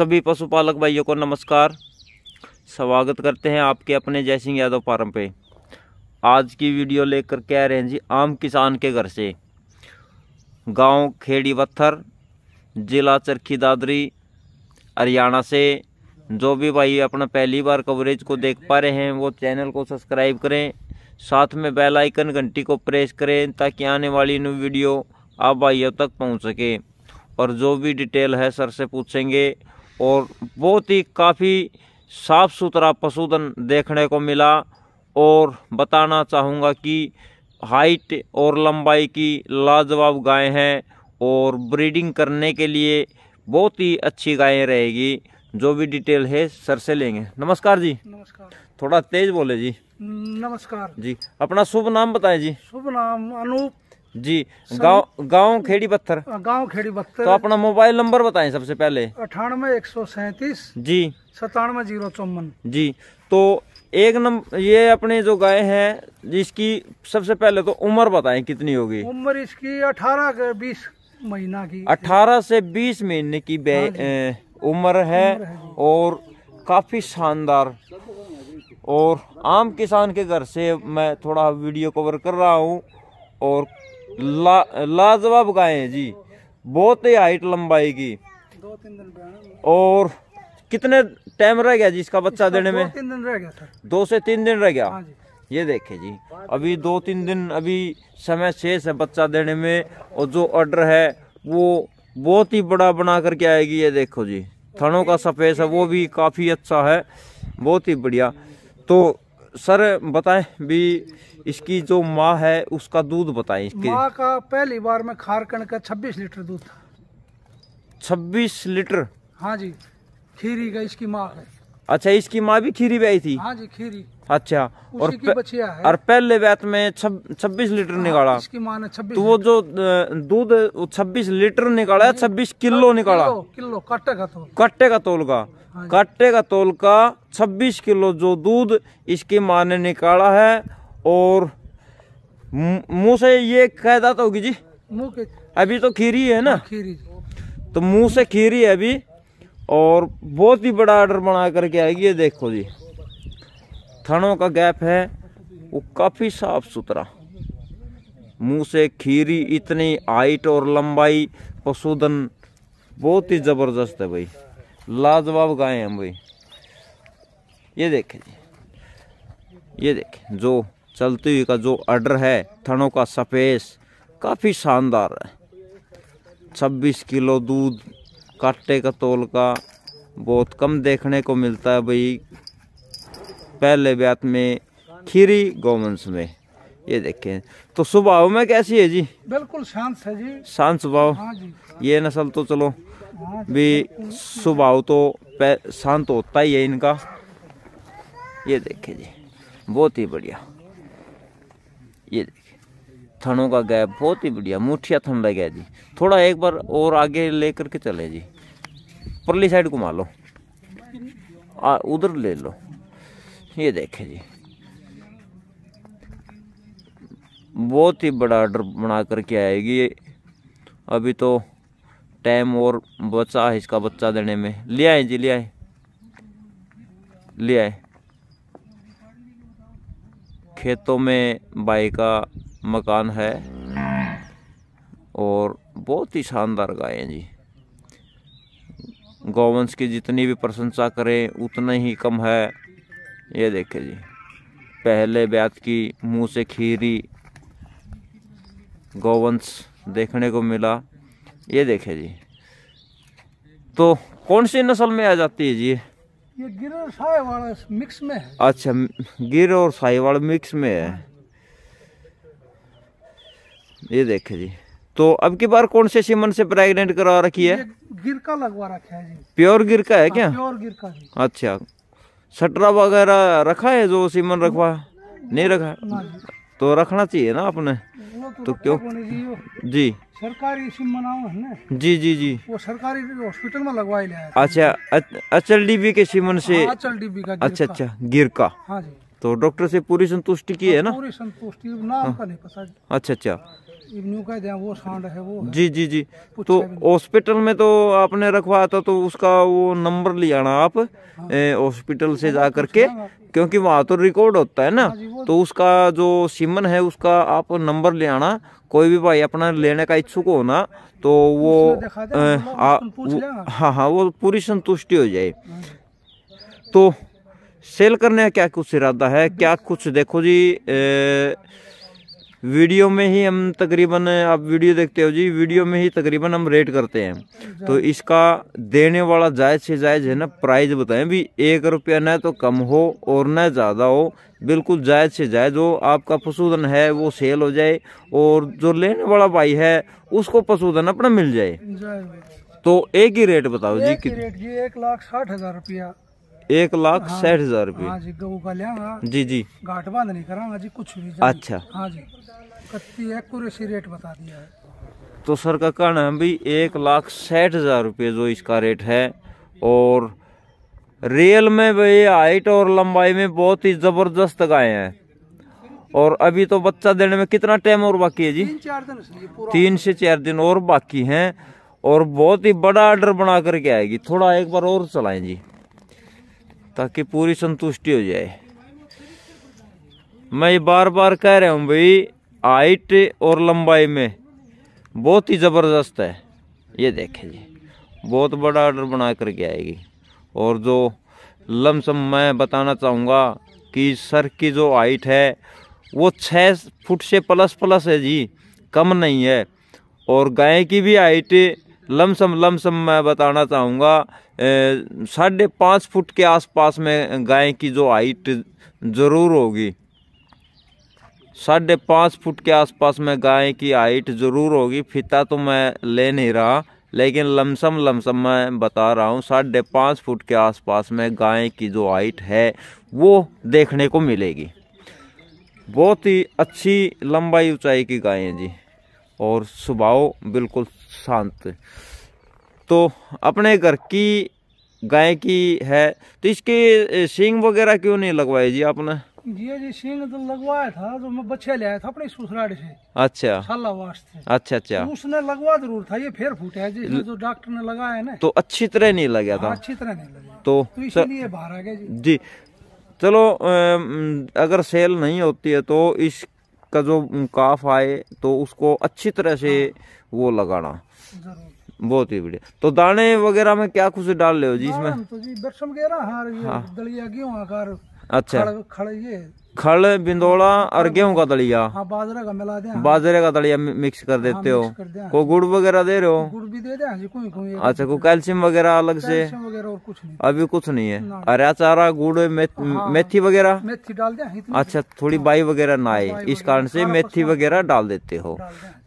सभी पशुपालक भाइयों को नमस्कार स्वागत करते हैं आपके अपने जय सिंह यादव फार्म पे आज की वीडियो लेकर के आ रहे हैं जी आम किसान के घर से गांव खेड़ी पत्थर जिला चरखी दादरी हरियाणा से जो भी भाई अपना पहली बार कवरेज को देख पा रहे हैं वो चैनल को सब्सक्राइब करें साथ में बेल आइकन घंटी को प्रेस करें ताकि आने वाली न्यू वीडियो आप भाइयों तक पहुंच सके और जो भी डिटेल है सर से पूछेंगे और बहुत ही काफ़ी साफ़ सुथरा पशुधन देखने को मिला और बताना चाहूँगा कि हाइट और लंबाई की लाजवाब गाय हैं और ब्रीडिंग करने के लिए बहुत ही अच्छी गायें रहेगी जो भी डिटेल है सर से लेंगे नमस्कार जी नमस्कार थोड़ा तेज बोले जी नमस्कार जी अपना शुभ नाम बताएं जी शुभ नाम अनूप जी गांव गांव खेड़ी पत्थर गांव खेड़ी पत्थर तो अपना मोबाइल नंबर बताएं सबसे पहले अठानवे एक सौ सैतीस जी सतानवे जीरो चौवन जी तो एक नंबर ये अपने जो गाय हैं जिसकी सबसे पहले तो उम्र बताएं कितनी होगी उम्र इसकी अठारह से बीस महीना की अठारह से बीस महीने की हाँ उम्र है, है और काफ़ी शानदार और आम किसान के घर से मैं थोड़ा वीडियो कवर कर रहा हूँ और ला, लाजवाब गाय है जी बहुत ही हाइट लंबाई की दो तीन दिन और कितने टाइम रह गया जी इसका बच्चा देने में तीन दिन रह गया दो से तीन दिन रह गया हाँ जी। ये देखे जी अभी दो तीन दिन अभी समय शेष है बच्चा देने में और जो ऑर्डर है वो बहुत ही बड़ा बना करके आएगी ये देखो जी थनों का सफेद है वो भी काफ़ी अच्छा है बहुत ही बढ़िया तो सर बताएं भी इसकी जो माँ है उसका दूध बताएं इसकी माँ का पहली बार में खारकंड का 26 लीटर दूध था 26 लीटर हाँ जी खीरी का इसकी माँ है अच्छा इसकी माँ भी खीरी ब्याई थी हाँ जी खीरी अच्छा और और पहले बैत में छब्बीस लीटर हाँ, निकाला इसकी माँ ने छब्बीस तो वो जो दूध छब्बीस लीटर निकाला छब्बीस किलो निकाला किलो कट्टे का तोल कट्टे का तोल का हाँ कट्टे का तोल का छब्बीस किलो जो दूध इसकी माँ ने निकाला है और मुँह से ये कहदात होगी जी मुँह अभी तो खीरी है ना हाँ, खीरी तो मुँह से खीरी है अभी और बहुत ही बड़ा आर्डर बना करके आएगी ये देखो जी थनों का गैप है वो काफ़ी साफ सुथरा मुंह से खीरी इतनी हाइट और लंबाई पशुधन बहुत ही ज़बरदस्त है भाई लाजवाब गाय हैं भाई ये देखें जी ये देखें जो चलती हुई का जो अडर है थनों का सफेस काफ़ी शानदार है 26 किलो दूध कांटे का तोल का बहुत कम देखने को मिलता है भाई पहले ब्यात में खीरी गोवंश में ये देखें तो स्वभाव में कैसी है जी बिल्कुल शांत है जी शांत स्वभाव हाँ ये नस्ल तो चलो हाँ भी स्वभाव तो शांत होता ही है इनका ये देखे जी बहुत ही बढ़िया ये देखें थनों का गैप बहुत ही बढ़िया मुठिया थन लग गया जी थोड़ा एक बार और आगे ले करके चले जी परली साइड घुमा लो उधर ले लो ये देखे जी बहुत ही बड़ा आर्डर बना करके आएगी ये अभी तो टाइम और बचा है इसका बच्चा देने में ले आए जी ले आए ले आए खेतों में बाई का मकान है और बहुत ही शानदार गाय है जी गौवंश की जितनी भी प्रशंसा करें उतना ही कम है ये देखे जी पहले ब्यात की मुंह से खीरी गौवंश देखने को मिला ये देखे जी तो कौन सी नस्ल में आ जाती है जी ये गिर और साहिवाल मिक्स में है अच्छा गिर और साहिवाल मिक्स में है ये देखे जी तो अब की बार कौन से सीमन से प्रेगनेंट करवा रखी है गिरका लगवा रखा है जी प्योर गिरका है हाँ, क्या प्योर गिरका अच्छा सटरा वगैरह रखा है जो सीमन रखवा नहीं रखा तो रखना चाहिए ना आपने तो, तो क्यों जी सरकारी सीमन जी जी जी वो सरकारी हॉस्पिटल में लगवा लिया अच्छा अचल डीबी के सीमन से हाँ, अचल डीबी अच्छा, का अच्छा अच्छा गिरका हाँ जी तो डॉक्टर से पूरी संतुष्टि की है ना हाँ, पूरी संतुष्टि नाम का नहीं पता अच्छा अच्छा वो है वो है। जी जी जी तो हॉस्पिटल में तो आपने रखवाया था तो उसका वो नंबर ले आना आप हाँ। हॉस्पिटल हाँ। से जा तो करके क्योंकि वहाँ तो रिकॉर्ड होता है ना हाँ तो उसका जो सिमन है उसका आप नंबर ले आना कोई भी भाई अपना लेने का इच्छुक हो ना तो वो हाँ हाँ वो पूरी संतुष्टि हो जाए हाँ तो सेल करने का क्या कुछ इरादा है क्या कुछ देखो जी वीडियो में ही हम तकरीबन आप वीडियो देखते हो जी वीडियो में ही तकरीबन हम रेट करते हैं तो इसका देने वाला जायज़ से जायज़ है ना प्राइस बताएं भी एक रुपया ना तो कम हो और ना ज़्यादा हो बिल्कुल जायज़ से जायज़ हो आपका पशुधन है वो सेल हो जाए और जो लेने वाला भाई है उसको पशुधन अपना मिल जाए तो एक ही रेट बताओ जी रेट जी एक लाख साठ हज़ार रुपया एक लाख हाँ साठ हजार रूपए हाँ जी जी घाट बांध नहीं करा हाँ जी कुछ भी अच्छा रेट बता दिया तो सर का कहना है भाई एक लाख साठ हजार रूपए जो इसका रेट है और रियल में भाई हाइट और लंबाई में बहुत ही ज़बरदस्त गाय हैं और अभी तो बच्चा देने में कितना टाइम और बाकी है जी तीन से चार दिन और बाकी हैं और बहुत ही बड़ा आर्डर बना करके आएगी थोड़ा एक बार और चलाएं जी ताकि पूरी संतुष्टि हो जाए मैं ये बार बार कह रहा हूँ भाई हाइट और लंबाई में बहुत ही ज़बरदस्त है ये देखें जी बहुत बड़ा ऑर्डर बना कर के आएगी और जो लमसम मैं बताना चाहूँगा कि सर की जो हाइट है वो छः फुट से प्लस प्लस है जी कम नहीं है और गाय की भी हाइट लमसम लमसम मैं बताना चाहूँगा साढ़े पाँच फुट के आसपास में गाय की जो हाइट ज़रूर होगी साढ़े पाँच फुट के आसपास में गाय की हाइट ज़रूर होगी फिता तो मैं ले नहीं रहा लेकिन लमसम लमसम मैं बता रहा हूँ साढ़े पाँच फुट के आसपास में गाय की जो हाइट है वो देखने को मिलेगी बहुत ही अच्छी लंबाई ऊंचाई की गायें जी और स्वभाव बिल्कुल शांत तो अपने घर की गाय की है तो इसके सिंग वगैरह क्यों नहीं लगवाए जी आपने जी जी सिंग तो लगवाया था जो तो मैं बच्चे ले आया था अपने ससुराल से अच्छा साला वास्ते अच्छा अच्छा तो उसने लगवा जरूर था ये फिर फूटा है जी जो तो डॉक्टर ने लगाया है ना तो अच्छी तरह नहीं लगा था हाँ, अच्छी तरह नहीं लगा तो, तो इसलिए बाहर आ गया जी, जी। चलो अगर सेल नहीं होती है तो इस का जो काफ आए तो उसको अच्छी तरह से हाँ। वो लगाना बहुत ही बढ़िया तो दाने वगैरह में क्या कुछ डाल रहे हो जी इसमें तो जी हाँ दलिया अच्छा खड़ खड़ ये बिंदोड़ा और गेहूं का दलिया हाँ बाजरे का मिला दे बाजरे का दलिया मिक्स कर हाँ, देते हो को गुड़ वगैरह दे रहे हो गुड़ भी दे अच्छा, दे अच्छा को कैल्शियम वगैरह अलग से कुछ अभी कुछ नहीं है अच्छा, हरा चारा गुड़ हाँ, हाँ। मेथी वगैरह मेथी डाल दे अच्छा थोड़ी बाई वगैरह ना आए इस कारण से मेथी वगैरह डाल देते हो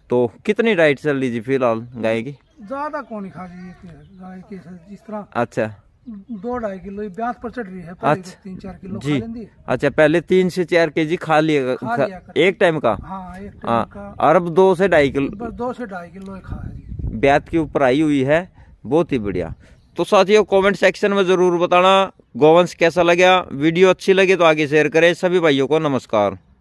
तो कितनी डाइट चल लीजिए फिलहाल गाय की ज्यादा कौन खा रही है तरह अच्छा दो ढाई किलो पर चढ़ रही है अच्छा तो तीन चार किलो जी खा अच्छा पहले तीन से चार के जी खा लिया खा एक टाइम का अरब हाँ, एक टाइम हाँ, का और अब दो से ढाई किलो दो से ढाई किलो खा ब्यात के ऊपर आई हुई है बहुत ही बढ़िया तो साथियों कमेंट सेक्शन में ज़रूर बताना गोवंश कैसा लगे वीडियो अच्छी लगे तो आगे शेयर करें सभी भाइयों को नमस्कार